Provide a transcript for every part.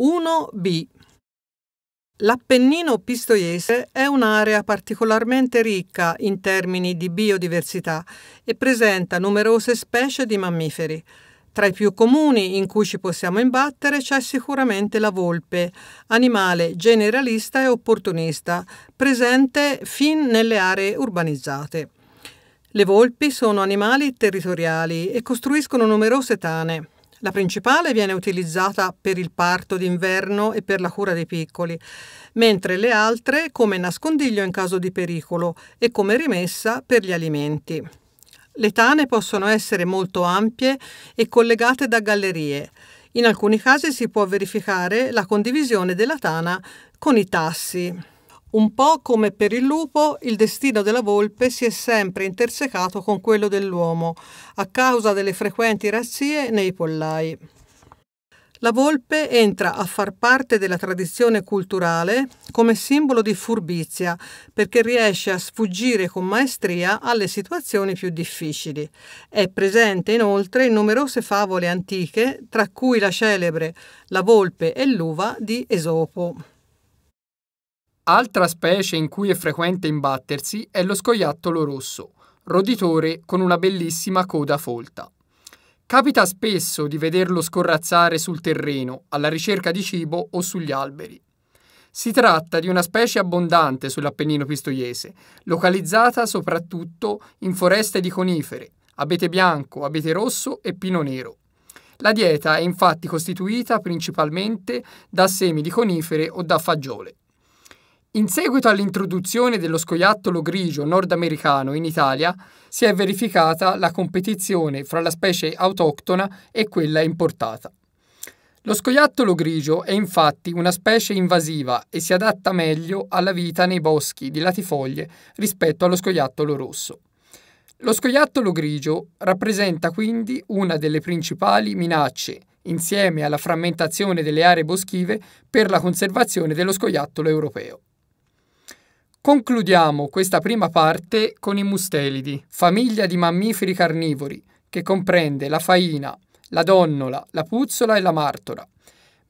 1b. L'Appennino pistoiese è un'area particolarmente ricca in termini di biodiversità e presenta numerose specie di mammiferi. Tra i più comuni in cui ci possiamo imbattere c'è sicuramente la volpe, animale generalista e opportunista, presente fin nelle aree urbanizzate. Le volpi sono animali territoriali e costruiscono numerose tane. La principale viene utilizzata per il parto d'inverno e per la cura dei piccoli, mentre le altre come nascondiglio in caso di pericolo e come rimessa per gli alimenti. Le tane possono essere molto ampie e collegate da gallerie. In alcuni casi si può verificare la condivisione della tana con i tassi. Un po' come per il lupo, il destino della volpe si è sempre intersecato con quello dell'uomo, a causa delle frequenti razzie nei pollai. La volpe entra a far parte della tradizione culturale come simbolo di furbizia, perché riesce a sfuggire con maestria alle situazioni più difficili. È presente inoltre in numerose favole antiche, tra cui la celebre La volpe e l'uva di Esopo. Altra specie in cui è frequente imbattersi è lo scoiattolo rosso, roditore con una bellissima coda folta. Capita spesso di vederlo scorrazzare sul terreno, alla ricerca di cibo o sugli alberi. Si tratta di una specie abbondante sull'Appennino pistoiese, localizzata soprattutto in foreste di conifere, abete bianco, abete rosso e pino nero. La dieta è infatti costituita principalmente da semi di conifere o da fagiole. In seguito all'introduzione dello scoiattolo grigio nordamericano in Italia, si è verificata la competizione fra la specie autoctona e quella importata. Lo scoiattolo grigio è infatti una specie invasiva e si adatta meglio alla vita nei boschi di latifoglie rispetto allo scoiattolo rosso. Lo scoiattolo grigio rappresenta quindi una delle principali minacce, insieme alla frammentazione delle aree boschive, per la conservazione dello scoiattolo europeo. Concludiamo questa prima parte con i mustelidi, famiglia di mammiferi carnivori, che comprende la faina, la donnola, la puzzola e la martora.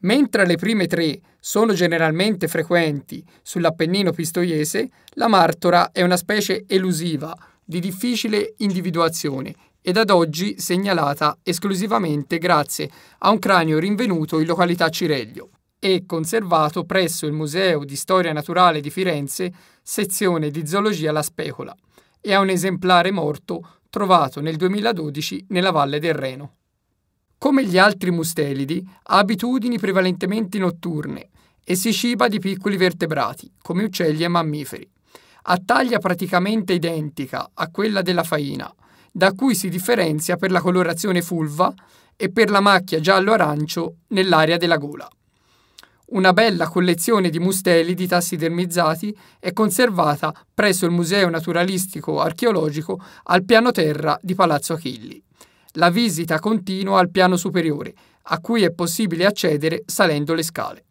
Mentre le prime tre sono generalmente frequenti sull'Appennino pistoiese, la martora è una specie elusiva, di difficile individuazione ed ad oggi segnalata esclusivamente grazie a un cranio rinvenuto in località Cireglio e conservato presso il Museo di Storia Naturale di Firenze, sezione di Zoologia La Specola, e a un esemplare morto trovato nel 2012 nella Valle del Reno. Come gli altri mustelidi, ha abitudini prevalentemente notturne e si ciba di piccoli vertebrati, come uccelli e mammiferi. Ha taglia praticamente identica a quella della faina, da cui si differenzia per la colorazione fulva e per la macchia giallo-arancio nell'area della gola. Una bella collezione di mustelidi tassidermizzati è conservata presso il Museo Naturalistico Archeologico al piano terra di Palazzo Achilli. La visita continua al piano superiore, a cui è possibile accedere salendo le scale.